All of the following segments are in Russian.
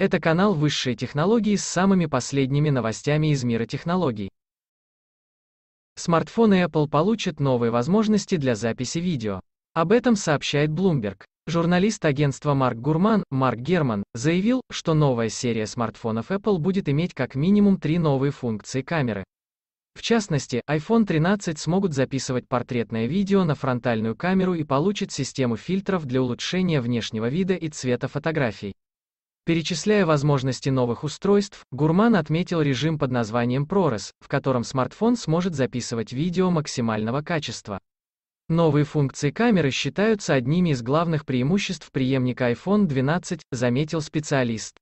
Это канал высшей технологии» с самыми последними новостями из мира технологий. Смартфоны Apple получат новые возможности для записи видео. Об этом сообщает Bloomberg. Журналист агентства Марк Гурман, Марк Герман, заявил, что новая серия смартфонов Apple будет иметь как минимум три новые функции камеры. В частности, iPhone 13 смогут записывать портретное видео на фронтальную камеру и получат систему фильтров для улучшения внешнего вида и цвета фотографий. Перечисляя возможности новых устройств, Гурман отметил режим под названием ProRes, в котором смартфон сможет записывать видео максимального качества. Новые функции камеры считаются одними из главных преимуществ преемника iPhone 12, заметил специалист.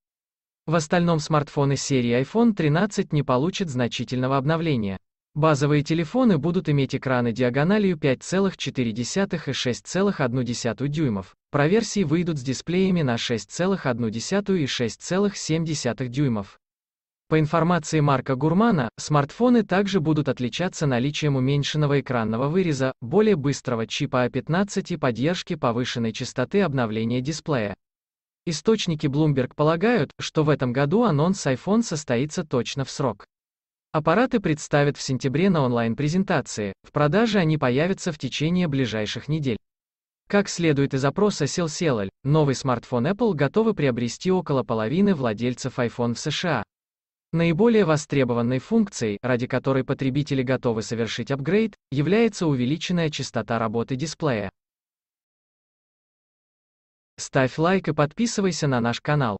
В остальном смартфоны серии iPhone 13 не получат значительного обновления. Базовые телефоны будут иметь экраны диагональю 5,4 и 6,1 дюймов. Проверсии выйдут с дисплеями на 6,1 и 6,7 дюймов. По информации Марка Гурмана, смартфоны также будут отличаться наличием уменьшенного экранного выреза, более быстрого чипа A15 а и поддержки повышенной частоты обновления дисплея. Источники Bloomberg полагают, что в этом году анонс iPhone состоится точно в срок. Аппараты представят в сентябре на онлайн-презентации, в продаже они появятся в течение ближайших недель. Как следует из опроса Селселоль, новый смартфон Apple готовы приобрести около половины владельцев iPhone в США. Наиболее востребованной функцией, ради которой потребители готовы совершить апгрейд, является увеличенная частота работы дисплея. Ставь лайк и подписывайся на наш канал.